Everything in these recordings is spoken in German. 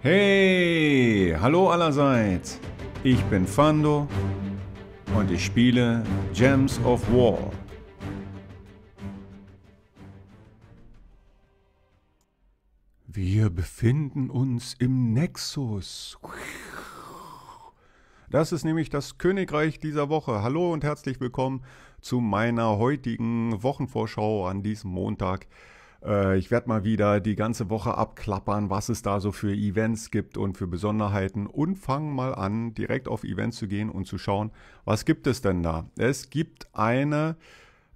Hey, hallo allerseits. Ich bin Fando und ich spiele Gems of War. Wir befinden uns im Nexus. Das ist nämlich das Königreich dieser Woche. Hallo und herzlich willkommen zu meiner heutigen Wochenvorschau an diesem Montag. Äh, ich werde mal wieder die ganze Woche abklappern, was es da so für Events gibt und für Besonderheiten und fangen mal an, direkt auf Events zu gehen und zu schauen, was gibt es denn da? Es gibt eine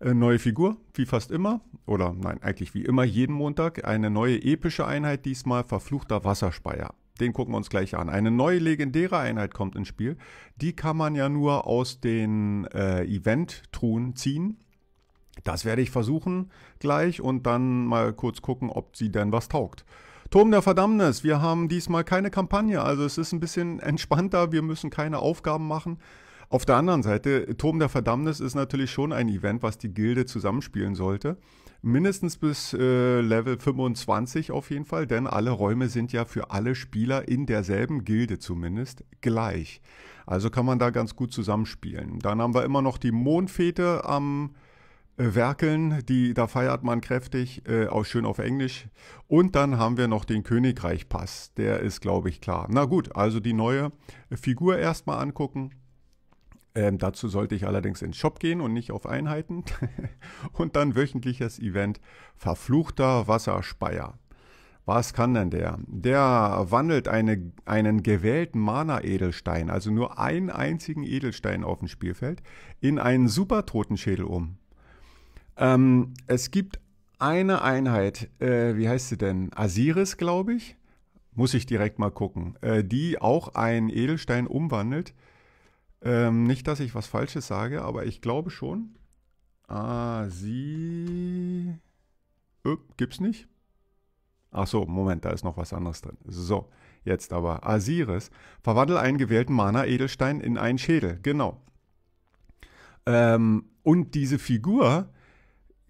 äh, neue Figur, wie fast immer, oder nein, eigentlich wie immer jeden Montag, eine neue epische Einheit diesmal, verfluchter Wasserspeier. Den gucken wir uns gleich an. Eine neue legendäre Einheit kommt ins Spiel. Die kann man ja nur aus den äh, Event-Truhen ziehen. Das werde ich versuchen gleich und dann mal kurz gucken, ob sie denn was taugt. Turm der Verdammnis, wir haben diesmal keine Kampagne, also es ist ein bisschen entspannter, wir müssen keine Aufgaben machen. Auf der anderen Seite, Turm der Verdammnis ist natürlich schon ein Event, was die Gilde zusammenspielen sollte. Mindestens bis äh, Level 25 auf jeden Fall, denn alle Räume sind ja für alle Spieler in derselben Gilde zumindest gleich. Also kann man da ganz gut zusammenspielen. Dann haben wir immer noch die Mondfete am äh, werkeln, die, da feiert man kräftig, äh, auch schön auf Englisch. Und dann haben wir noch den Königreichpass, der ist, glaube ich, klar. Na gut, also die neue Figur erstmal angucken. Ähm, dazu sollte ich allerdings in den Shop gehen und nicht auf Einheiten. und dann wöchentliches Event Verfluchter Wasserspeier. Was kann denn der? Der wandelt eine, einen gewählten Mana-Edelstein, also nur einen einzigen Edelstein auf dem Spielfeld, in einen Super-Totenschädel um. Ähm, es gibt eine Einheit, äh, wie heißt sie denn? Asiris, glaube ich. Muss ich direkt mal gucken. Äh, die auch einen Edelstein umwandelt. Ähm, nicht, dass ich was Falsches sage, aber ich glaube schon. Asi. Öp, gibt's nicht? Ach so, Moment, da ist noch was anderes drin. So, jetzt aber. Asiris. Verwandle einen gewählten Mana-Edelstein in einen Schädel. Genau. Ähm, und diese Figur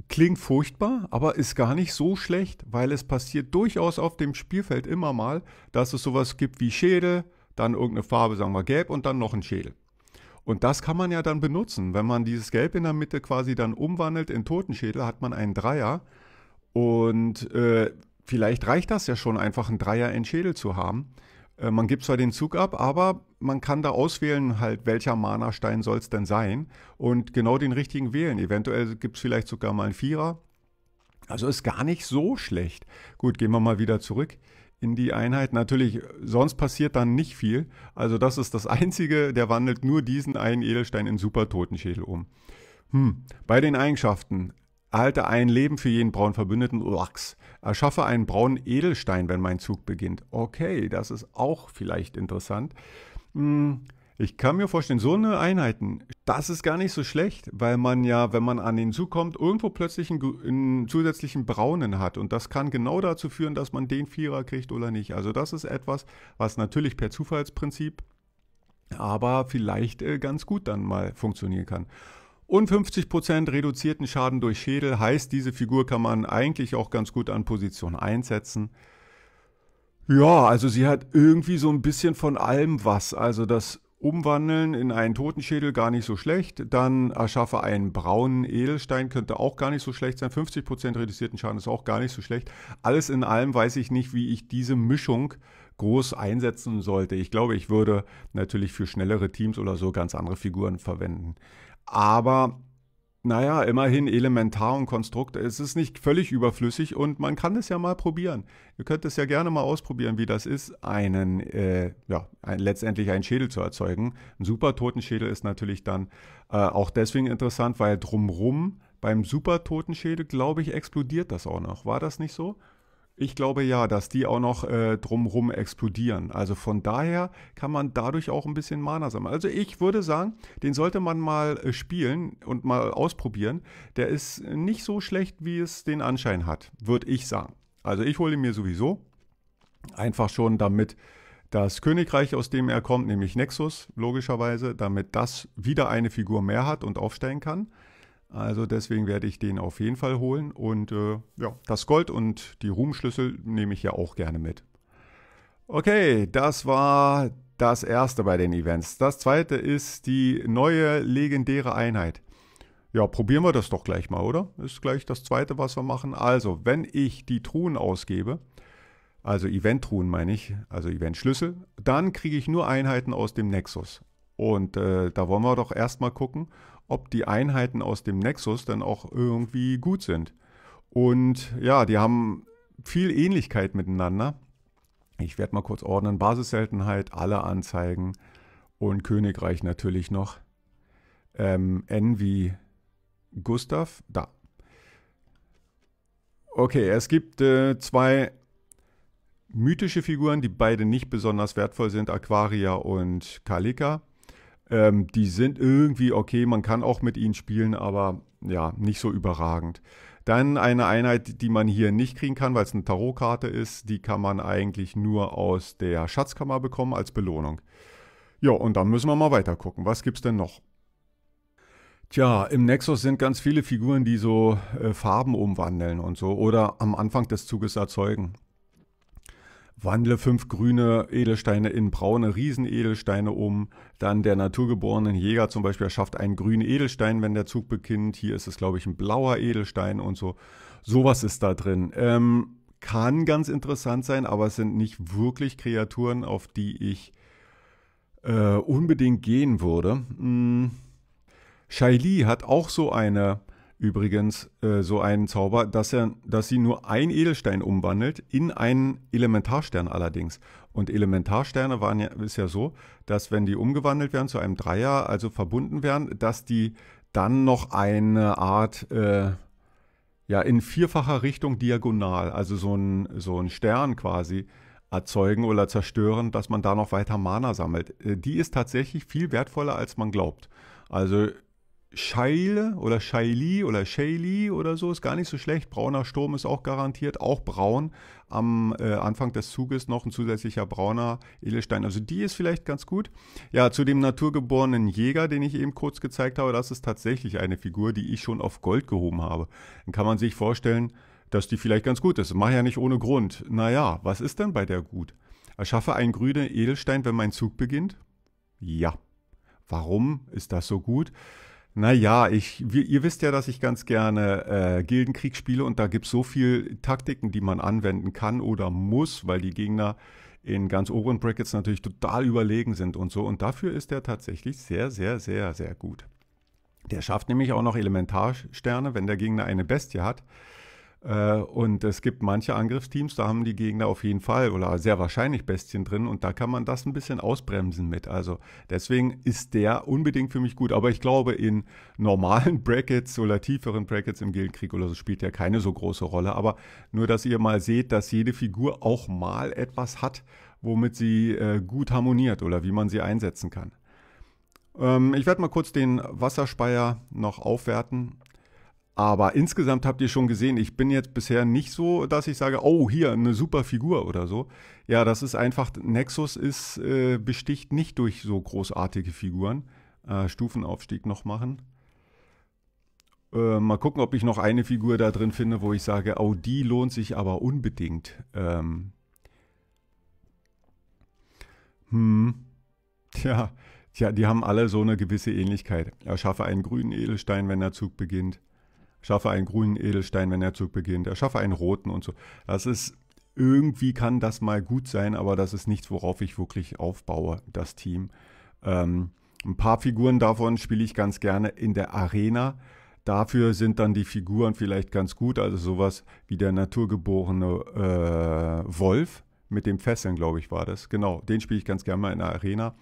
Klingt furchtbar, aber ist gar nicht so schlecht, weil es passiert durchaus auf dem Spielfeld immer mal, dass es sowas gibt wie Schädel, dann irgendeine Farbe, sagen wir gelb und dann noch ein Schädel. Und das kann man ja dann benutzen. Wenn man dieses Gelb in der Mitte quasi dann umwandelt in Totenschädel, hat man einen Dreier. Und äh, vielleicht reicht das ja schon, einfach einen Dreier in Schädel zu haben. Äh, man gibt zwar den Zug ab, aber man kann da auswählen, halt, welcher Mana-Stein soll es denn sein und genau den richtigen wählen. Eventuell gibt es vielleicht sogar mal einen Vierer. Also ist gar nicht so schlecht. Gut, gehen wir mal wieder zurück in die Einheit. Natürlich, sonst passiert dann nicht viel. Also das ist das Einzige, der wandelt nur diesen einen Edelstein in Super-Totenschädel um. Hm. Bei den Eigenschaften. Erhalte ein Leben für jeden braunen Verbündeten Lachs. Erschaffe einen braunen Edelstein, wenn mein Zug beginnt. Okay, das ist auch vielleicht interessant. Hm, ich kann mir vorstellen, so eine Einheiten, das ist gar nicht so schlecht, weil man ja, wenn man an den Zug kommt, irgendwo plötzlich einen, einen, zusätzlichen Braunen hat. Und das kann genau dazu führen, dass man den Vierer kriegt oder nicht. Also das ist etwas, was natürlich per Zufallsprinzip, aber vielleicht äh, ganz gut dann mal funktionieren kann. Und 50% reduzierten Schaden durch Schädel heißt, diese Figur kann man eigentlich auch ganz gut an Position einsetzen. Ja, also sie hat irgendwie so ein bisschen von allem was. Also das Umwandeln in einen Totenschädel gar nicht so schlecht. Dann erschaffe einen braunen Edelstein, könnte auch gar nicht so schlecht sein. 50% reduzierten Schaden ist auch gar nicht so schlecht. Alles in allem weiß ich nicht, wie ich diese Mischung groß einsetzen sollte. Ich glaube, ich würde natürlich für schnellere Teams oder so ganz andere Figuren verwenden. Aber naja, immerhin elementar und Konstrukt, Es ist nicht völlig überflüssig und man kann es ja mal probieren. Ihr könnt es ja gerne mal ausprobieren, wie das ist, einen, äh, ja, ein, letztendlich einen Schädel zu erzeugen. Ein Supertotenschädel ist natürlich dann äh, auch deswegen interessant, weil drumrum beim Supertotenschädel, glaube ich, explodiert das auch noch. War das nicht so? Ich glaube ja, dass die auch noch äh, drumrum explodieren. Also von daher kann man dadurch auch ein bisschen Mana sammeln. Also ich würde sagen, den sollte man mal äh, spielen und mal ausprobieren. Der ist nicht so schlecht, wie es den Anschein hat, würde ich sagen. Also ich hole ihn mir sowieso. Einfach schon damit das Königreich, aus dem er kommt, nämlich Nexus, logischerweise, damit das wieder eine Figur mehr hat und aufsteigen kann. Also deswegen werde ich den auf jeden Fall holen. Und äh, ja, das Gold und die Ruhmschlüssel nehme ich ja auch gerne mit. Okay, das war das erste bei den Events. Das zweite ist die neue legendäre Einheit. Ja, probieren wir das doch gleich mal, oder? Ist gleich das zweite, was wir machen. Also, wenn ich die Truhen ausgebe, also Event-Truhen meine ich, also Event-Schlüssel, dann kriege ich nur Einheiten aus dem Nexus. Und äh, da wollen wir doch erstmal gucken, ob die Einheiten aus dem Nexus dann auch irgendwie gut sind. Und ja, die haben viel Ähnlichkeit miteinander. Ich werde mal kurz ordnen. Basisseltenheit, alle Anzeigen und Königreich natürlich noch. Ähm, N Gustav, da. Okay, es gibt äh, zwei mythische Figuren, die beide nicht besonders wertvoll sind, Aquaria und Kalika. Ähm, die sind irgendwie okay, man kann auch mit ihnen spielen, aber ja, nicht so überragend. Dann eine Einheit, die man hier nicht kriegen kann, weil es eine Tarotkarte ist. Die kann man eigentlich nur aus der Schatzkammer bekommen als Belohnung. Ja, und dann müssen wir mal weiter gucken. Was gibt es denn noch? Tja, im Nexus sind ganz viele Figuren, die so äh, Farben umwandeln und so oder am Anfang des Zuges erzeugen. Wandle fünf grüne Edelsteine in braune Riesenedelsteine um. Dann der naturgeborene Jäger zum Beispiel schafft einen grünen Edelstein, wenn der Zug beginnt. Hier ist es, glaube ich, ein blauer Edelstein und so. Sowas ist da drin. Ähm, kann ganz interessant sein, aber es sind nicht wirklich Kreaturen, auf die ich äh, unbedingt gehen würde. Hm. Shaili hat auch so eine übrigens äh, so einen Zauber, dass, er, dass sie nur einen Edelstein umwandelt in einen Elementarstern allerdings. Und Elementarsterne waren ja, ist ja so, dass wenn die umgewandelt werden zu einem Dreier, also verbunden werden, dass die dann noch eine Art, äh, ja, in vierfacher Richtung diagonal, also so ein, so ein Stern quasi, erzeugen oder zerstören, dass man da noch weiter Mana sammelt. Äh, die ist tatsächlich viel wertvoller, als man glaubt. Also Scheile oder Scheili oder Scheili oder so ist gar nicht so schlecht. Brauner Sturm ist auch garantiert, auch braun. Am äh, Anfang des Zuges noch ein zusätzlicher brauner Edelstein. Also die ist vielleicht ganz gut. Ja, zu dem naturgeborenen Jäger, den ich eben kurz gezeigt habe, das ist tatsächlich eine Figur, die ich schon auf Gold gehoben habe. Dann kann man sich vorstellen, dass die vielleicht ganz gut ist. Mach ja nicht ohne Grund. Naja, was ist denn bei der gut? Erschaffe einen grünen Edelstein, wenn mein Zug beginnt? Ja. Warum ist das so gut? Naja, ich, wir, ihr wisst ja, dass ich ganz gerne äh, Gildenkrieg spiele und da gibt es so viele Taktiken, die man anwenden kann oder muss, weil die Gegner in ganz oberen Brackets natürlich total überlegen sind und so. Und dafür ist er tatsächlich sehr, sehr, sehr, sehr gut. Der schafft nämlich auch noch Elementarsterne, wenn der Gegner eine Bestie hat. Äh, und es gibt manche Angriffsteams, da haben die Gegner auf jeden Fall oder sehr wahrscheinlich Bestien drin und da kann man das ein bisschen ausbremsen mit. Also deswegen ist der unbedingt für mich gut. Aber ich glaube, in normalen Brackets oder tieferen Brackets im Gildenkrieg oder so spielt der keine so große Rolle. Aber nur, dass ihr mal seht, dass jede Figur auch mal etwas hat, womit sie äh, gut harmoniert oder wie man sie einsetzen kann. Ähm, ich werde mal kurz den Wasserspeier noch aufwerten. Aber insgesamt habt ihr schon gesehen, ich bin jetzt bisher nicht so, dass ich sage, oh, hier eine super Figur oder so. Ja, das ist einfach, Nexus ist, äh, besticht nicht durch so großartige Figuren. Äh, Stufenaufstieg noch machen. Äh, mal gucken, ob ich noch eine Figur da drin finde, wo ich sage, oh, die lohnt sich aber unbedingt. Ähm. Hm. Tja, tja, die haben alle so eine gewisse Ähnlichkeit. Erschaffe einen grünen Edelstein, wenn der Zug beginnt. Schaffe einen grünen Edelstein, wenn der Zug beginnt. Erschaffe einen roten und so. Das ist, irgendwie kann das mal gut sein, aber das ist nichts, worauf ich wirklich aufbaue, das Team. Ähm, ein paar Figuren davon spiele ich ganz gerne in der Arena. Dafür sind dann die Figuren vielleicht ganz gut, also sowas wie der naturgeborene äh, Wolf mit dem Fesseln, glaube ich, war das. Genau, den spiele ich ganz gerne mal in der Arena.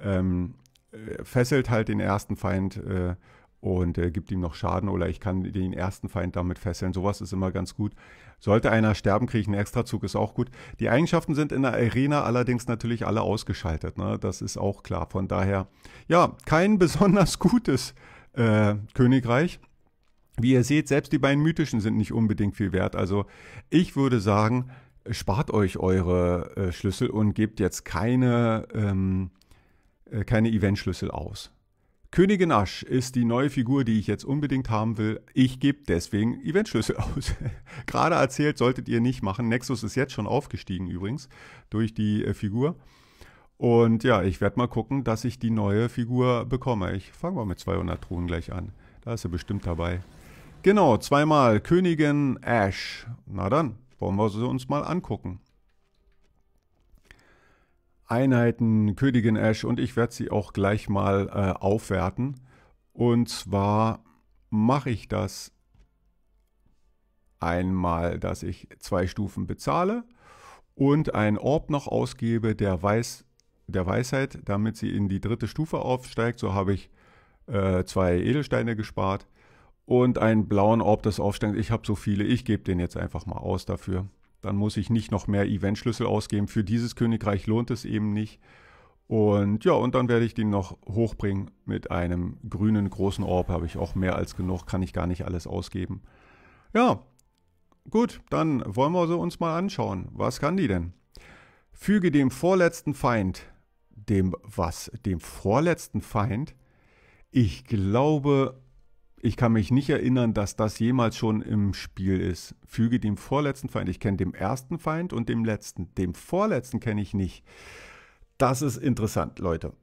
Ähm, äh, fesselt halt den ersten Feind, äh, und äh, gibt ihm noch Schaden oder ich kann den ersten Feind damit fesseln. Sowas ist immer ganz gut. Sollte einer sterben, kriege ich einen Extrazug, ist auch gut. Die Eigenschaften sind in der Arena allerdings natürlich alle ausgeschaltet. Ne? Das ist auch klar. Von daher, ja, kein besonders gutes äh, Königreich. Wie ihr seht, selbst die beiden mythischen sind nicht unbedingt viel wert. Also ich würde sagen, spart euch eure äh, Schlüssel und gebt jetzt keine, ähm, äh, keine Event-Schlüssel aus. Königin Asch ist die neue Figur, die ich jetzt unbedingt haben will. Ich gebe deswegen Eventschlüssel aus. Gerade erzählt, solltet ihr nicht machen. Nexus ist jetzt schon aufgestiegen übrigens durch die äh, Figur. Und ja, ich werde mal gucken, dass ich die neue Figur bekomme. Ich fange mal mit 200 Truhen gleich an. Da ist er bestimmt dabei. Genau, zweimal Königin Ash. Na dann, wollen wir sie uns mal angucken. Einheiten Königin Ash und ich werde sie auch gleich mal äh, aufwerten. Und zwar mache ich das einmal, dass ich zwei Stufen bezahle und ein Orb noch ausgebe, der weiß der Weisheit, damit sie in die dritte Stufe aufsteigt. So habe ich äh, zwei Edelsteine gespart und einen blauen Orb das aufsteigt. Ich habe so viele, ich gebe den jetzt einfach mal aus dafür. Dann muss ich nicht noch mehr Eventschlüssel ausgeben. Für dieses Königreich lohnt es eben nicht. Und ja, und dann werde ich den noch hochbringen mit einem grünen großen Orb. Habe ich auch mehr als genug, kann ich gar nicht alles ausgeben. Ja, gut, dann wollen wir so uns mal anschauen. Was kann die denn? Füge dem vorletzten Feind, dem was? Dem vorletzten Feind? Ich glaube, ich kann mich nicht erinnern, dass das jemals schon im Spiel ist. Füge dem vorletzten Feind, ich kenne dem ersten Feind und dem letzten. Dem vorletzten kenne ich nicht. Das ist interessant, Leute.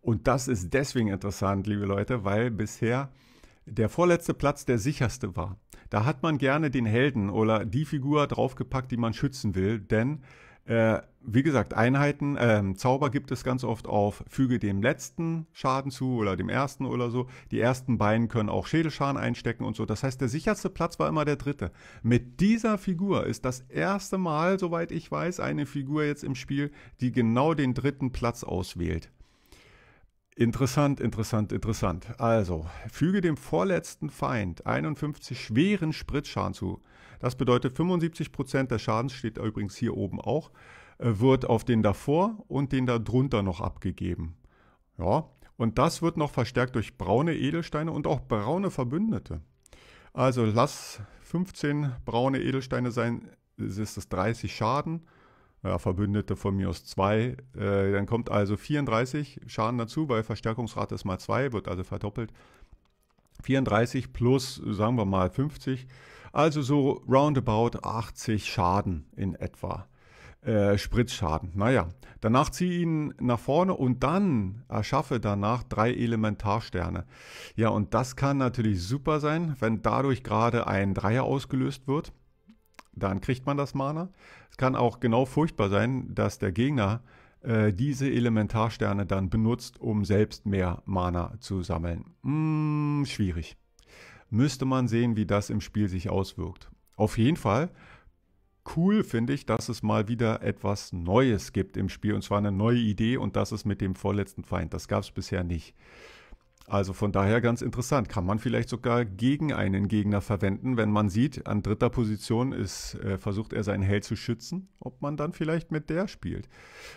Und das ist deswegen interessant, liebe Leute, weil bisher der vorletzte Platz der sicherste war. Da hat man gerne den Helden oder die Figur draufgepackt, die man schützen will, denn äh, wie gesagt, Einheiten, ähm, Zauber gibt es ganz oft auf, füge dem letzten Schaden zu oder dem ersten oder so. Die ersten beiden können auch Schädelschaden einstecken und so. Das heißt, der sicherste Platz war immer der dritte. Mit dieser Figur ist das erste Mal, soweit ich weiß, eine Figur jetzt im Spiel, die genau den dritten Platz auswählt. Interessant, interessant, interessant. Also, füge dem vorletzten Feind 51 schweren Spritzschaden zu. Das bedeutet 75% Prozent des Schadens, steht übrigens hier oben auch. Äh, wird auf den davor und den darunter noch abgegeben. Ja, und das wird noch verstärkt durch braune Edelsteine und auch braune Verbündete. Also lass 15 braune Edelsteine sein, es ist es 30 Schaden. Ja, Verbündete von mir aus 2. Äh, dann kommt also 34 Schaden dazu, weil Verstärkungsrate ist mal 2, wird also verdoppelt. 34 plus, sagen wir mal, 50. Also so roundabout 80 Schaden in etwa. Äh, Spritzschaden. Naja, danach ziehe ihn nach vorne und dann erschaffe danach drei Elementarsterne. Ja, und das kann natürlich super sein, wenn dadurch gerade ein Dreier ausgelöst wird. Dann kriegt man das Mana. Es kann auch genau furchtbar sein, dass der Gegner äh, diese Elementarsterne dann benutzt, um selbst mehr Mana zu sammeln. Hm, schwierig. Müsste man sehen, wie das im Spiel sich auswirkt. Auf jeden Fall cool, finde ich, dass es mal wieder etwas Neues gibt im Spiel und zwar eine neue Idee und das ist mit dem vorletzten Feind. Das gab es bisher nicht. Also von daher ganz interessant. Kann man vielleicht sogar gegen einen Gegner verwenden, wenn man sieht, an dritter Position ist, äh, versucht er seinen Held zu schützen, ob man dann vielleicht mit der spielt.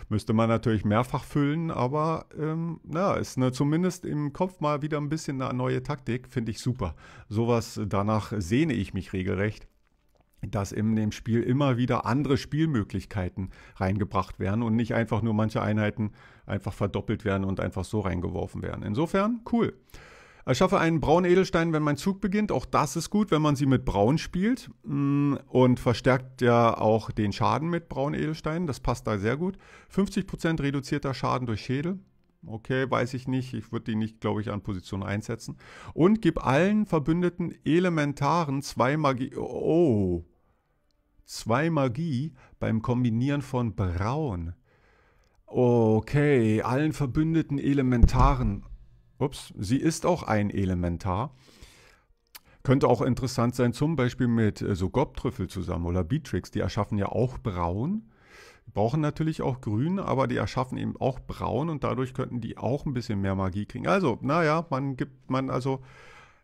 Müsste man natürlich mehrfach füllen, aber ähm, na, ist eine, zumindest im Kopf mal wieder ein bisschen eine neue Taktik, finde ich super. Sowas, danach sehne ich mich regelrecht dass in dem Spiel immer wieder andere Spielmöglichkeiten reingebracht werden und nicht einfach nur manche Einheiten einfach verdoppelt werden und einfach so reingeworfen werden. Insofern, cool. Erschaffe einen braunen Edelstein, wenn mein Zug beginnt. Auch das ist gut, wenn man sie mit braun spielt. Mm, und verstärkt ja auch den Schaden mit braunen Edelsteinen. Das passt da sehr gut. 50% reduzierter Schaden durch Schädel. Okay, weiß ich nicht. Ich würde die nicht, glaube ich, an Position einsetzen. Und gib allen verbündeten Elementaren zwei Magie. Oh, zwei Magie beim Kombinieren von Braun. Okay, allen verbündeten Elementaren. Ups, sie ist auch ein Elementar. Könnte auch interessant sein, zum Beispiel mit äh, so Gobtrüffel zusammen oder Beatrix. Die erschaffen ja auch Braun. brauchen natürlich auch Grün, aber die erschaffen eben auch Braun und dadurch könnten die auch ein bisschen mehr Magie kriegen. Also, naja, man gibt, man also,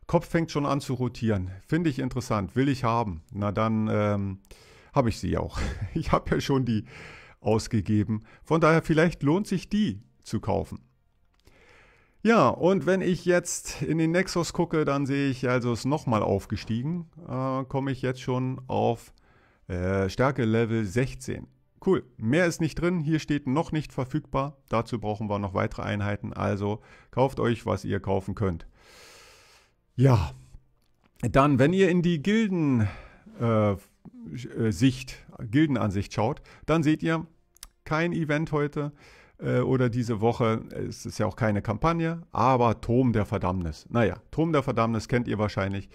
Kopf fängt schon an zu rotieren. Finde ich interessant, will ich haben. Na dann, ähm, habe ich sie auch. Ich habe ja schon die ausgegeben. Von daher vielleicht lohnt sich die zu kaufen. Ja, und wenn ich jetzt in den Nexus gucke, dann sehe ich, also es nochmal aufgestiegen. Äh, Komme ich jetzt schon auf äh, Stärke Level 16. Cool, mehr ist nicht drin. Hier steht noch nicht verfügbar. Dazu brauchen wir noch weitere Einheiten. Also kauft euch, was ihr kaufen könnt. Ja, dann, wenn ihr in die Gilden äh, äh, Sicht, Gildenansicht schaut, dann seht ihr kein Event heute äh, oder diese Woche. Es ist ja auch keine Kampagne, aber Turm der Verdammnis. Naja, Turm der Verdammnis kennt ihr wahrscheinlich.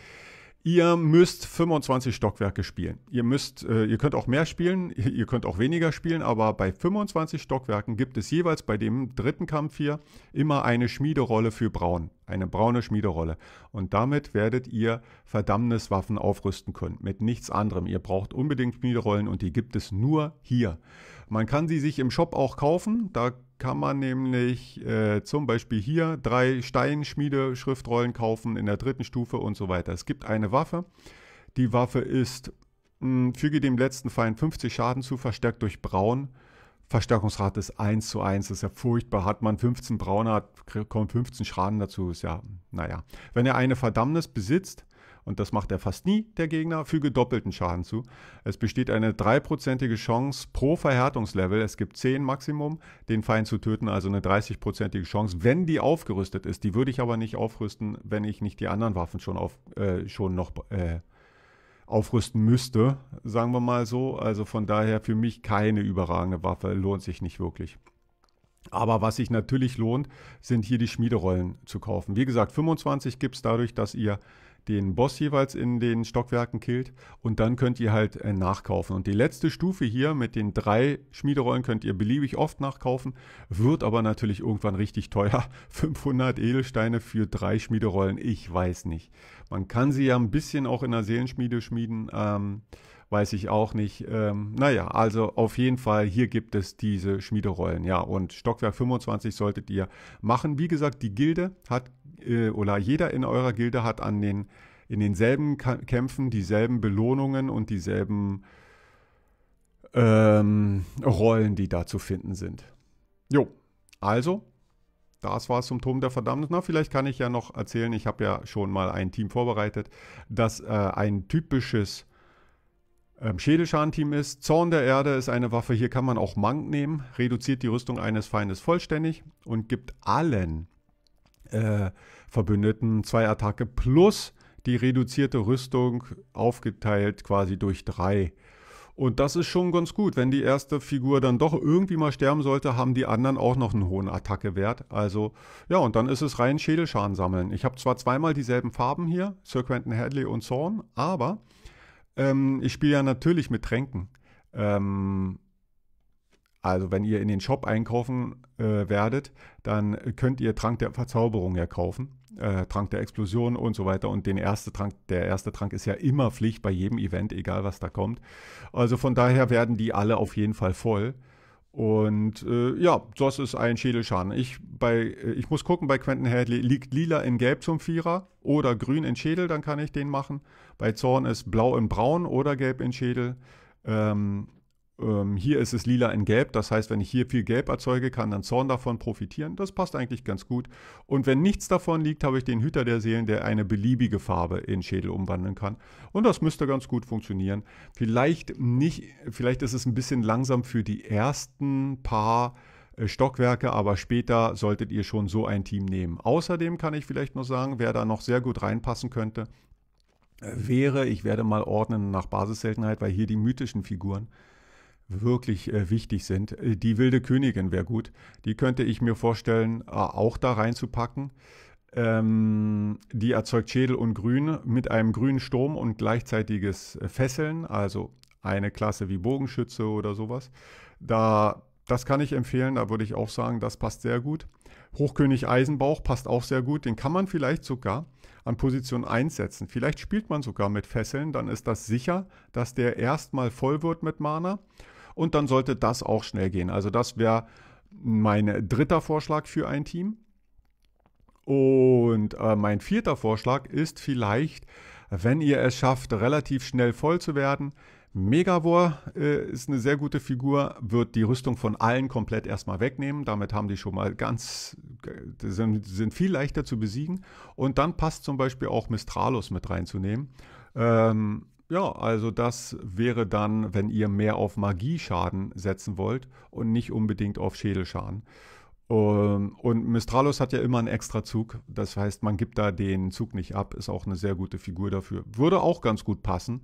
Ihr müsst 25 Stockwerke spielen. Ihr müsst, äh, ihr könnt auch mehr spielen, ihr könnt auch weniger spielen, aber bei 25 Stockwerken gibt es jeweils bei dem dritten Kampf hier immer eine Schmiederolle für Braun eine braune Schmiederolle. Und damit werdet ihr Verdammniswaffen aufrüsten können, mit nichts anderem. Ihr braucht unbedingt Schmiederollen und die gibt es nur hier. Man kann sie sich im Shop auch kaufen, da kann man nämlich äh, zum Beispiel hier drei Steinschmiedeschriftrollen kaufen in der dritten Stufe und so weiter. Es gibt eine Waffe. Die Waffe ist, mh, hm, füge dem letzten Feind 50 Schaden zu, verstärkt durch Braun. Verstärkungsrate ist 1 zu 1, das ist ja furchtbar. Hat man 15 Brauner, hat, kommt 15 Schaden dazu, ist ja, naja. Wenn er eine Verdammnis besitzt, und das macht er fast nie, der Gegner, füge doppelten Schaden zu. Es besteht eine 3%ige Chance pro Verhärtungslevel, es gibt 10 Maximum, den Feind zu töten, also eine 30%ige Chance, wenn die aufgerüstet ist. Die würde ich aber nicht aufrüsten, wenn ich nicht die anderen Waffen schon, auf, äh, schon noch äh, aufrüsten müsste, sagen wir mal so. Also von daher für mich keine überragende Waffe, lohnt sich nicht wirklich. Aber was sich natürlich lohnt, sind hier die Schmiederollen zu kaufen. Wie gesagt, 25 gibt es dadurch, dass ihr den Boss jeweils in den Stockwerken killt und dann könnt ihr halt äh, nachkaufen. Und die letzte Stufe hier mit den drei Schmiederollen könnt ihr beliebig oft nachkaufen, wird aber natürlich irgendwann richtig teuer. 500 Edelsteine für drei Schmiederollen, ich weiß nicht. Man kann sie ja ein bisschen auch in der Seelenschmiede schmieden. Ähm, weiß ich auch nicht. Ähm, naja, also auf jeden Fall, hier gibt es diese Schmiederollen. Ja, und Stockwerk 25 solltet ihr machen. Wie gesagt, die Gilde hat, äh, oder jeder in eurer Gilde hat an den, in denselben Kämpfen dieselben Belohnungen und dieselben ähm, Rollen, die da zu finden sind. Jo, also das war es zum Turm der Verdammnis. Na, vielleicht kann ich ja noch erzählen, ich habe ja schon mal ein Team vorbereitet, das äh, ein typisches ähm, Schädelscharenteam ist, Zorn der Erde ist eine Waffe, hier kann man auch Mank nehmen, reduziert die Rüstung eines Feindes vollständig und gibt allen äh, Verbündeten zwei Attacke plus die reduzierte Rüstung aufgeteilt quasi durch drei. Und das ist schon ganz gut. Wenn die erste Figur dann doch irgendwie mal sterben sollte, haben die anderen auch noch einen hohen Attackewert. Also, ja, und dann ist es rein Schädelschaden sammeln. Ich habe zwar zweimal dieselben Farben hier, Sir Quentin Hadley und Zorn, aber ähm, ich spiele ja natürlich mit Tränken. Ähm, also wenn ihr in den Shop einkaufen äh, werdet, dann könnt ihr Trank der Verzauberung ja kaufen, äh, Trank der Explosion und so weiter. Und den erste Trank, der erste Trank ist ja immer Pflicht bei jedem Event, egal was da kommt. Also von daher werden die alle auf jeden Fall voll. Und äh, ja, das ist ein Schädelschaden. Ich, bei, äh, ich muss gucken, bei Quentin Hadley liegt lila in gelb zum Vierer oder grün in Schädel, dann kann ich den machen. Bei Zorn ist blau in braun oder gelb in Schädel. Ähm, ähm, hier ist es lila in gelb, das heißt, wenn ich hier viel gelb erzeuge, kann dann Zorn davon profitieren. Das passt eigentlich ganz gut. Und wenn nichts davon liegt, habe ich den Hüter der Seelen, der eine beliebige Farbe in Schädel umwandeln kann. Und das müsste ganz gut funktionieren. Vielleicht nicht, vielleicht ist es ein bisschen langsam für die ersten paar äh, Stockwerke, aber später solltet ihr schon so ein Team nehmen. Außerdem kann ich vielleicht noch sagen, wer da noch sehr gut reinpassen könnte, äh, wäre, ich werde mal ordnen nach Basisseltenheit, weil hier die mythischen Figuren wirklich äh, wichtig sind. Äh, die wilde Königin wäre gut. Die könnte ich mir vorstellen, äh, auch da reinzupacken. Ähm, die erzeugt Schädel und Grün mit einem grünen Sturm und gleichzeitiges äh, Fesseln, also eine Klasse wie Bogenschütze oder sowas. Da, das kann ich empfehlen, da würde ich auch sagen, das passt sehr gut. Hochkönig Eisenbauch passt auch sehr gut, den kann man vielleicht sogar an Position 1 setzen. Vielleicht spielt man sogar mit Fesseln, dann ist das sicher, dass der erstmal voll wird mit Mana und dann sollte das auch schnell gehen. Also das wäre mein dritter Vorschlag für ein Team. Und äh, mein vierter Vorschlag ist vielleicht, wenn ihr es schafft, relativ schnell voll zu werden, Megavor äh, ist eine sehr gute Figur, wird die Rüstung von allen komplett erstmal wegnehmen. Damit haben die schon mal ganz, äh, sind, sind viel leichter zu besiegen. Und dann passt zum Beispiel auch Mistralus mit reinzunehmen. Ähm, ja, also das wäre dann, wenn ihr mehr auf Magieschaden setzen wollt und nicht unbedingt auf Schädelschaden. Ähm, und Mistralos hat ja immer einen extra Zug. Das heißt, man gibt da den Zug nicht ab. Ist auch eine sehr gute Figur dafür. Würde auch ganz gut passen.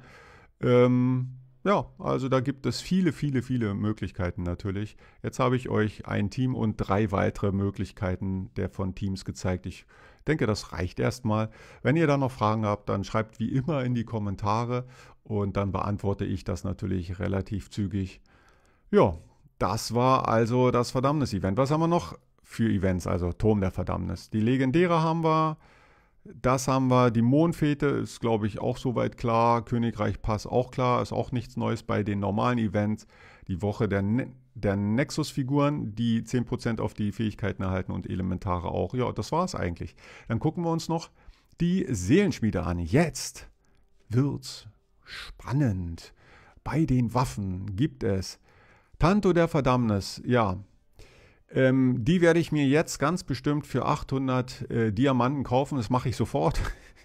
Ähm, ja, also da gibt es viele, viele, viele Möglichkeiten natürlich. Jetzt habe ich euch ein Team und drei weitere Möglichkeiten der von Teams gezeigt. Ich denke, das reicht erstmal. Wenn ihr da noch Fragen habt, dann schreibt wie immer in die Kommentare und dann beantworte ich das natürlich relativ zügig. Ja, das war also das Verdammnis-Event. Was haben wir noch für Events? Also Turm der Verdammnis. Die legendäre haben wir. Das haben wir. Die Mondfete ist, glaube ich, auch soweit klar. Königreich Pass auch klar. Ist auch nichts Neues bei den normalen Events. Die Woche der der Nexus-Figuren, die 10% auf die Fähigkeiten erhalten und Elementare auch. Ja, das war es eigentlich. Dann gucken wir uns noch die Seelenschmiede an. Jetzt wird's spannend. Bei den Waffen gibt es Tanto der Verdammnis. Ja, ähm, die werde ich mir jetzt ganz bestimmt für 800 äh, Diamanten kaufen. Das mache ich sofort.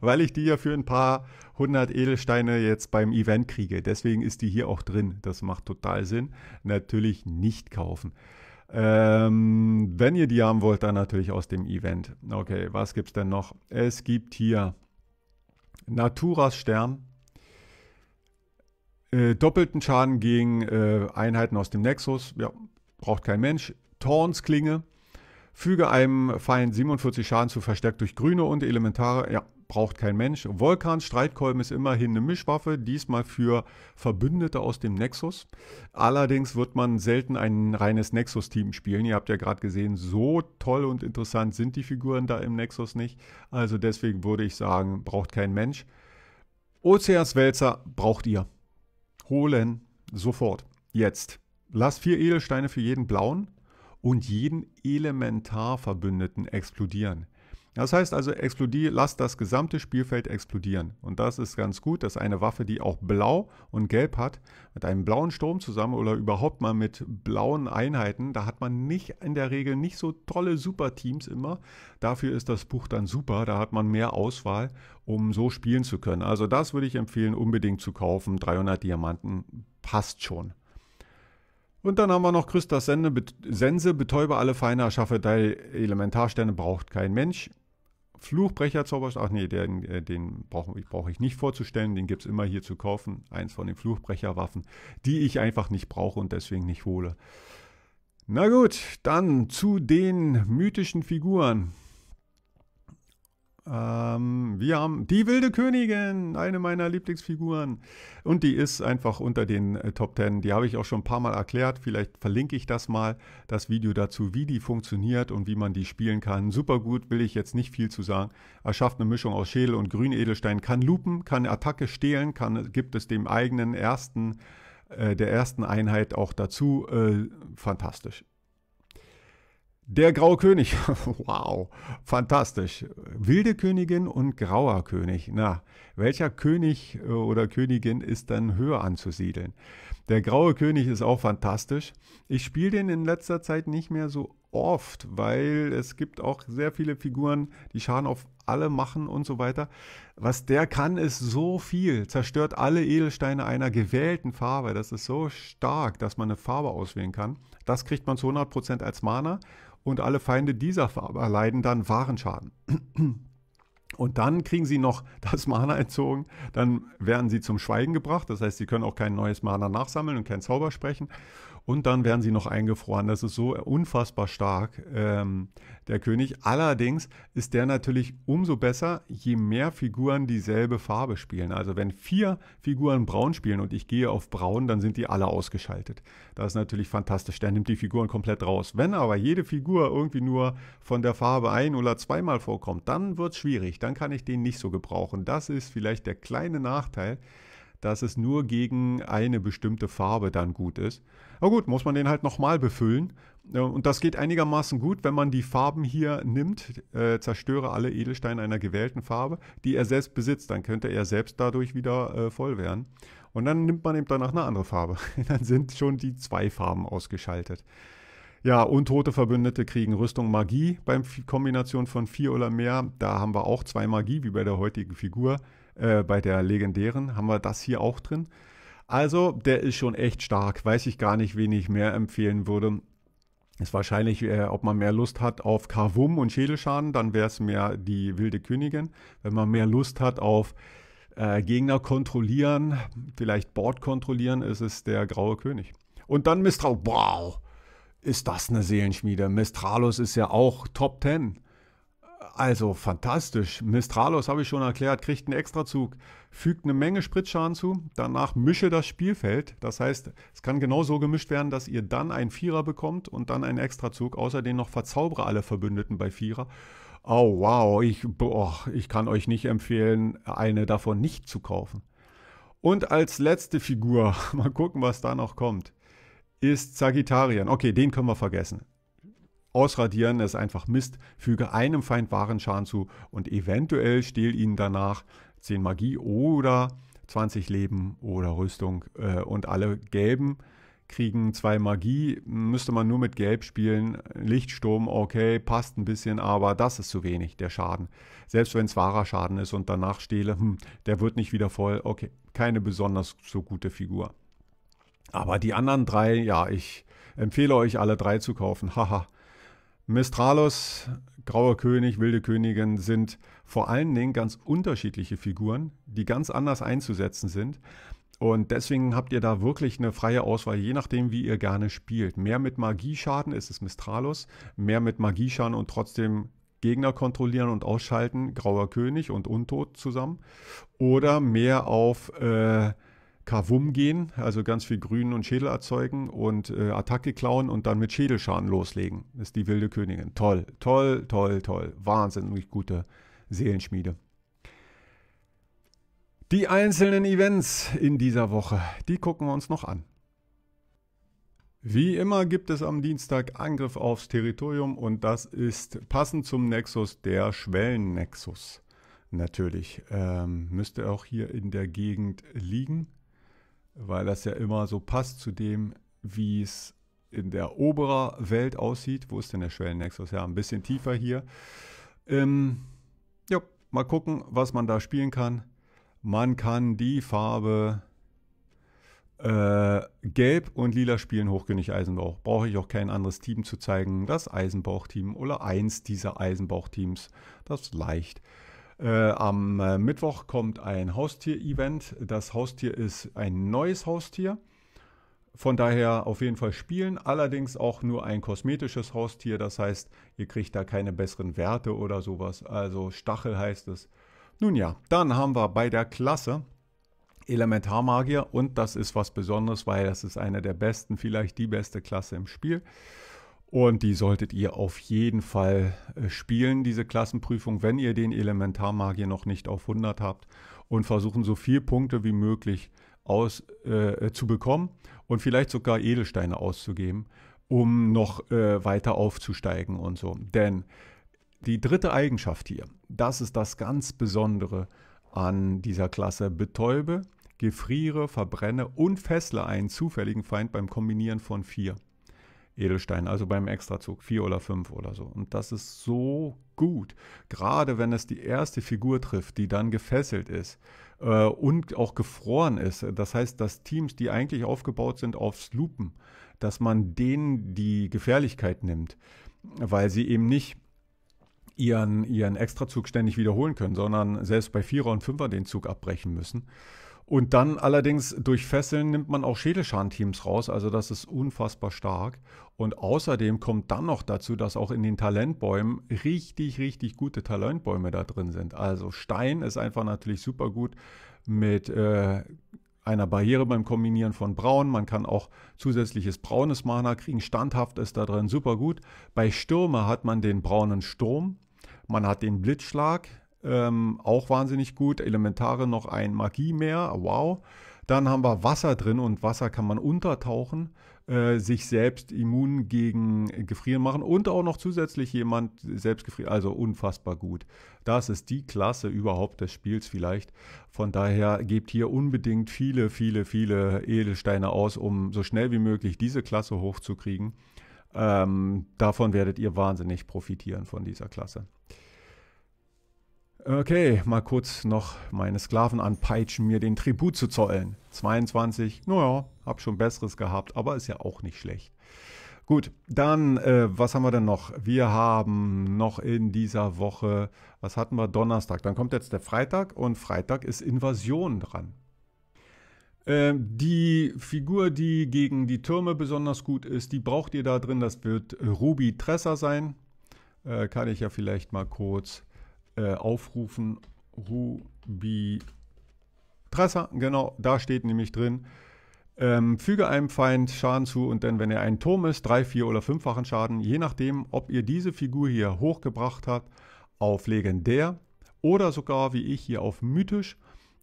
weil ich die ja für ein paar hundert Edelsteine jetzt beim Event kriege. Deswegen ist die hier auch drin. Das macht total Sinn. Natürlich nicht kaufen. Ähm, wenn ihr die haben wollt, dann natürlich aus dem Event. Okay, was gibt es denn noch? Es gibt hier Naturas Stern. Äh, doppelten Schaden gegen äh, Einheiten aus dem Nexus. Ja, braucht kein Mensch. Thorns Klinge. Füge einem Feind 47 Schaden zu verstärkt durch Grüne und Elementare. Ja, braucht kein Mensch. Vulkan Streitkolben ist immerhin eine Mischwaffe, diesmal für Verbündete aus dem Nexus. Allerdings wird man selten ein reines Nexus-Team spielen. Ihr habt ja gerade gesehen, so toll und interessant sind die Figuren da im Nexus nicht. Also deswegen würde ich sagen, braucht kein Mensch. Ozeas Wälzer braucht ihr. Holen sofort. Jetzt. Lasst vier Edelsteine für jeden blauen und jeden Elementarverbündeten explodieren. Das heißt also, explodier, lass das gesamte Spielfeld explodieren. Und das ist ganz gut, dass eine Waffe, die auch blau und gelb hat, mit einem blauen Sturm zusammen oder überhaupt mal mit blauen Einheiten, da hat man nicht in der Regel nicht so tolle Superteams immer. Dafür ist das Buch dann super, da hat man mehr Auswahl, um so spielen zu können. Also das würde ich empfehlen, unbedingt zu kaufen. 300 Diamanten passt schon. Und dann haben wir noch Christas Sense, betäube alle Feinde, erschaffe drei Elementarsterne, braucht kein Mensch fluchbrecher Fluchbrecherzauber, ach nee, den, äh, den brauche brauch ich nicht vorzustellen, den gibt es immer hier zu kaufen. Eins von den Fluchbrecher-Waffen, die ich einfach nicht brauche und deswegen nicht hole. Na gut, dann zu den mythischen Figuren. Ähm, wir haben die wilde Königin, eine meiner Lieblingsfiguren. Und die ist einfach unter den äh, Top 10. Die habe ich auch schon ein paar Mal erklärt. Vielleicht verlinke ich das mal, das Video dazu, wie die funktioniert und wie man die spielen kann. Super gut, will ich jetzt nicht viel zu sagen. Er schafft eine Mischung aus Schädel und Grünedelstein, kann lupen, kann Attacke stehlen, kann, gibt es dem eigenen ersten, äh, der ersten Einheit auch dazu. Äh, fantastisch. Der graue König. wow, fantastisch. Wilde Königin und grauer König. Na, welcher König äh, oder Königin ist denn höher anzusiedeln? Der graue König ist auch fantastisch. Ich spiele den in letzter Zeit nicht mehr so oft, weil es gibt auch sehr viele Figuren, die Schaden auf alle machen und so weiter. Was der kann, ist so viel. Zerstört alle Edelsteine einer gewählten Farbe. Das ist so stark, dass man eine Farbe auswählen kann. Das kriegt man zu 100% als Mana und alle Feinde dieser Farbe erleiden dann wahren Schaden. Und dann kriegen sie noch das Mana entzogen, dann werden sie zum Schweigen gebracht, das heißt, sie können auch kein neues Mana nachsammeln und kein Zauber sprechen und dann werden sie noch eingefroren. Das ist so unfassbar stark, ähm, der König. Allerdings ist der natürlich umso besser, je mehr Figuren dieselbe Farbe spielen. Also wenn vier Figuren braun spielen und ich gehe auf braun, dann sind die alle ausgeschaltet. Das ist natürlich fantastisch. Der nimmt die Figuren komplett raus. Wenn aber jede Figur irgendwie nur von der Farbe ein oder zweimal vorkommt, dann wird es schwierig. Dann kann ich den nicht so gebrauchen. Das ist vielleicht der kleine Nachteil dass es nur gegen eine bestimmte Farbe dann gut ist. Aber gut, muss man den halt nochmal befüllen. Äh, und das geht einigermaßen gut, wenn man die Farben hier nimmt, äh, zerstöre alle Edelsteine einer gewählten Farbe, die er selbst besitzt. Dann könnte er selbst dadurch wieder äh, voll werden. Und dann nimmt man eben danach eine andere Farbe. dann sind schon die zwei Farben ausgeschaltet. Ja, untote Verbündete kriegen Rüstung Magie beim Kombination von vier oder mehr. Da haben wir auch zwei Magie, wie bei der heutigen Figur. Äh, bei der legendären haben wir das hier auch drin. Also, der ist schon echt stark. Weiß ich gar nicht, wen ich mehr empfehlen würde. Ist wahrscheinlich, äh, ob man mehr Lust hat auf Kavum und Schädelschaden, dann wäre es mehr die wilde Königin. Wenn man mehr Lust hat auf äh, Gegner kontrollieren, vielleicht Board kontrollieren, ist es der graue König. Und dann Mistral. Wow! Ist das eine Seelenschmiede? Mistralus ist ja auch Top 10. Also fantastisch. Mistralos habe ich schon erklärt, kriegt einen Extrazug, fügt eine Menge Spritschaden zu, danach mische das Spielfeld. Das heißt, es kann genau so gemischt werden, dass ihr dann einen Vierer bekommt und dann einen Extrazug. Außerdem noch verzaubere alle Verbündeten bei Vierer. Oh wow, ich, boah, ich kann euch nicht empfehlen, eine davon nicht zu kaufen. Und als letzte Figur, mal gucken, was da noch kommt, ist Sagittarian. Okay, den können wir vergessen. Ausradieren ist einfach Mist, füge einem Feind wahren Schaden zu und eventuell stehl ihnen danach 10 Magie oder 20 Leben oder Rüstung äh, und alle gelben kriegen 2 Magie, müsste man nur mit Gelb spielen. Lichtsturm, okay, passt ein bisschen, aber das ist zu wenig, der Schaden. Selbst wenn es wahrer Schaden ist und danach stehle, hm, der wird nicht wieder voll, okay, keine besonders so gute Figur. Aber die anderen drei, ja, ich empfehle euch alle drei zu kaufen, haha. Mistralos, Grauer König, Wilde Königin sind vor allen Dingen ganz unterschiedliche Figuren, die ganz anders einzusetzen sind. Und deswegen habt ihr da wirklich eine freie Auswahl, je nachdem, wie ihr gerne spielt. Mehr mit Magieschaden ist es Mistralos, mehr mit Magieschaden und trotzdem Gegner kontrollieren und ausschalten, Grauer König und Untot zusammen. Oder mehr auf äh, Kavum gehen, also ganz viel Grün und Schädel erzeugen und äh, Attacke klauen und dann mit Schädelschaden loslegen. ist die wilde Königin. Toll, toll, toll, toll. Wahnsinnig gute Seelenschmiede. Die einzelnen Events in dieser Woche, die gucken wir uns noch an. Wie immer gibt es am Dienstag Angriff aufs Territorium und das ist passend zum Nexus der Schwellennexus. Natürlich ähm, müsste auch hier in der Gegend liegen weil das ja immer so passt zu dem, wie es in der oberen Welt aussieht. Wo ist denn der Schwellennexus? Ja, ein bisschen tiefer hier. Ähm, ja, mal gucken, was man da spielen kann. Man kann die Farbe äh, Gelb und Lila spielen Hochkönig Eisenbauch. Brauche ich auch kein anderes Team zu zeigen. Das Eisenbauch-Team oder eins dieser Eisenbauch-Teams. Das ist leicht. Äh, am äh, Mittwoch kommt ein Haustier-Event. Das Haustier ist ein neues Haustier. Von daher auf jeden Fall spielen, allerdings auch nur ein kosmetisches Haustier. Das heißt, ihr kriegt da keine besseren Werte oder sowas. Also Stachel heißt es. Nun ja, dann haben wir bei der Klasse Elementarmagier und das ist was Besonderes, weil das ist eine der besten, vielleicht die beste Klasse im Spiel. Und die solltet ihr auf jeden Fall äh, spielen, diese Klassenprüfung, wenn ihr den Elementarmagier noch nicht auf 100 habt. Und versuchen so viele Punkte wie möglich aus, äh, äh, zu bekommen und vielleicht sogar Edelsteine auszugeben, um noch äh, weiter aufzusteigen und so. Denn die dritte Eigenschaft hier, das ist das ganz Besondere an dieser Klasse. Betäube, gefriere, verbrenne und fessle einen zufälligen Feind beim Kombinieren von vier. Edelsteinen, also beim Extrazug vier oder fünf oder so. Und das ist so gut, gerade wenn es die erste Figur trifft, die dann gefesselt ist äh, und auch gefroren ist. Das heißt, dass Teams, die eigentlich aufgebaut sind aufs Lupen, dass man denen die Gefährlichkeit nimmt, weil sie eben nicht ihren, ihren Extrazug ständig wiederholen können, sondern selbst bei Vierer und Fünfer den Zug abbrechen müssen. Und dann allerdings durch Fesseln nimmt man auch Schädelschadenteams raus. Also das ist unfassbar stark. Und außerdem kommt dann noch dazu, dass auch in den Talentbäumen richtig, richtig gute Talentbäume da drin sind. Also Stein ist einfach natürlich super gut mit äh, einer Barriere beim Kombinieren von Braun. Man kann auch zusätzliches braunes Mana kriegen. Standhaft ist da drin super gut. Bei Stürme hat man den braunen Sturm. Man hat den Blitzschlag, ähm, auch wahnsinnig gut. Elementare noch ein Magie mehr, wow. Dann haben wir Wasser drin und Wasser kann man untertauchen, äh, sich selbst immun gegen Gefrieren machen und auch noch zusätzlich jemand selbst gefrieren. Also unfassbar gut. Das ist die Klasse überhaupt des Spiels vielleicht. Von daher gebt hier unbedingt viele, viele, viele Edelsteine aus, um so schnell wie möglich diese Klasse hochzukriegen. Ähm, davon werdet ihr wahnsinnig profitieren von dieser Klasse. Okay, mal kurz noch meine Sklaven anpeitschen, mir den Tribut zu zollen. 22, naja, hab schon Besseres gehabt, aber ist ja auch nicht schlecht. Gut, dann, äh, was haben wir denn noch? Wir haben noch in dieser Woche, was hatten wir? Donnerstag. Dann kommt jetzt der Freitag und Freitag ist Invasion dran. Ähm, die Figur, die gegen die Türme besonders gut ist, die braucht ihr da drin. Das wird Ruby Tresser sein. Äh, kann ich ja vielleicht mal kurz äh, aufrufen. Ruby Tresser, genau, da steht nämlich drin. Ähm, füge einem Feind Schaden zu und dann, wenn er ein Turm ist, drei, vier oder fünffachen Schaden, je nachdem, ob ihr diese Figur hier hochgebracht habt auf legendär oder sogar wie ich hier auf mythisch.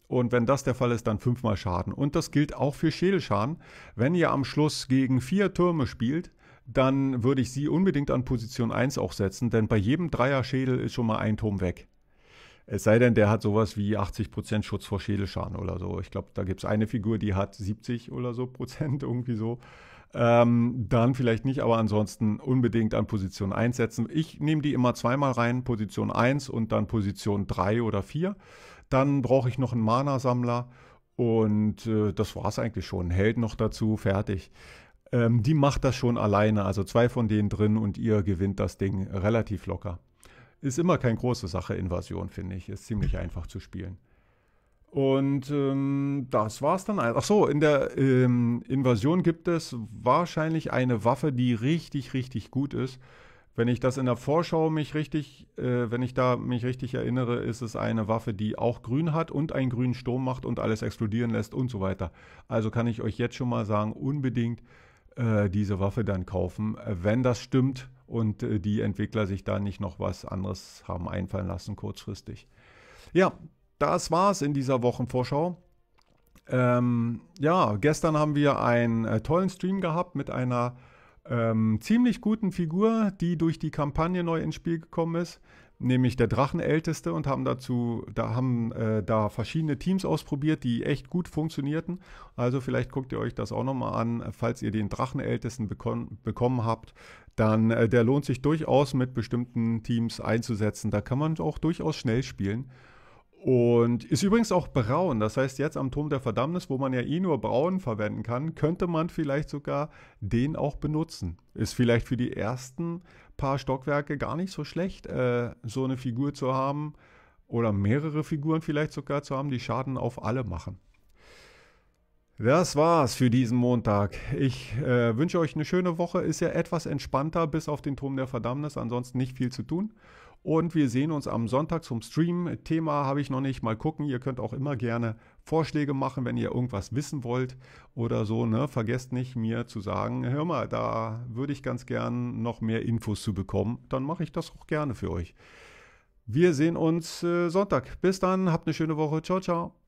Und wenn das der Fall ist, dann fünfmal Schaden. Und das gilt auch für Schädelschaden. Wenn ihr am Schluss gegen vier Türme spielt, dann würde ich sie unbedingt an Position 1 auch setzen, denn bei jedem Dreier-Schädel ist schon mal ein Turm weg. Es sei denn, der hat sowas wie 80% Schutz vor Schädelschaden oder so. Ich glaube, da gibt es eine Figur, die hat 70 oder so Prozent irgendwie so. Ähm, dann vielleicht nicht, aber ansonsten unbedingt an Position 1 setzen. Ich nehme die immer zweimal rein, Position 1 und dann Position 3 oder 4. Dann brauche ich noch einen Mana-Sammler und äh, das war es eigentlich schon. Held noch dazu, fertig ähm, die macht das schon alleine. Also zwei von denen drin und ihr gewinnt das Ding relativ locker. Ist immer keine große Sache, Invasion, finde ich. Ist ziemlich einfach zu spielen. Und ähm, das war's dann. Ach so, in der ähm, Invasion gibt es wahrscheinlich eine Waffe, die richtig, richtig gut ist. Wenn ich das in der Vorschau mich richtig, äh, wenn ich da mich richtig erinnere, ist es eine Waffe, die auch grün hat und einen grünen Sturm macht und alles explodieren lässt und so weiter. Also kann ich euch jetzt schon mal sagen, unbedingt äh, diese Waffe dann kaufen, äh, wenn das stimmt und äh, die Entwickler sich da nicht noch was anderes haben einfallen lassen kurzfristig. Ja, das war's in dieser Wochenvorschau. Ähm, ja, gestern haben wir einen äh, tollen Stream gehabt mit einer ähm, ziemlich guten Figur, die durch die Kampagne neu ins Spiel gekommen ist nämlich der Drachenälteste und haben dazu, da haben äh, da verschiedene Teams ausprobiert, die echt gut funktionierten. Also vielleicht guckt ihr euch das auch nochmal an, falls ihr den Drachenältesten bekon- bekommen habt. Dann äh, der lohnt sich durchaus mit bestimmten Teams einzusetzen. Da kann man auch durchaus schnell spielen. Und ist übrigens auch braun. Das heißt, jetzt am Turm der Verdammnis, wo man ja eh nur braun verwenden kann, könnte man vielleicht sogar den auch benutzen. Ist vielleicht für die ersten paar Stockwerke gar nicht so schlecht, äh, so eine Figur zu haben oder mehrere Figuren vielleicht sogar zu haben, die Schaden auf alle machen. Das war's für diesen Montag. Ich äh, wünsche euch eine schöne Woche. Ist ja etwas entspannter bis auf den Turm der Verdammnis, ansonsten nicht viel zu tun. Und wir sehen uns am Sonntag zum Stream. Thema habe ich noch nicht. Mal gucken. Ihr könnt auch immer gerne Vorschläge machen, wenn ihr irgendwas wissen wollt oder so. Ne? Vergesst nicht, mir zu sagen, hör mal, da würde ich ganz gern noch mehr Infos zu bekommen. Dann mache ich das auch gerne für euch. Wir sehen uns äh, Sonntag. Bis dann. Habt eine schöne Woche. Ciao, ciao.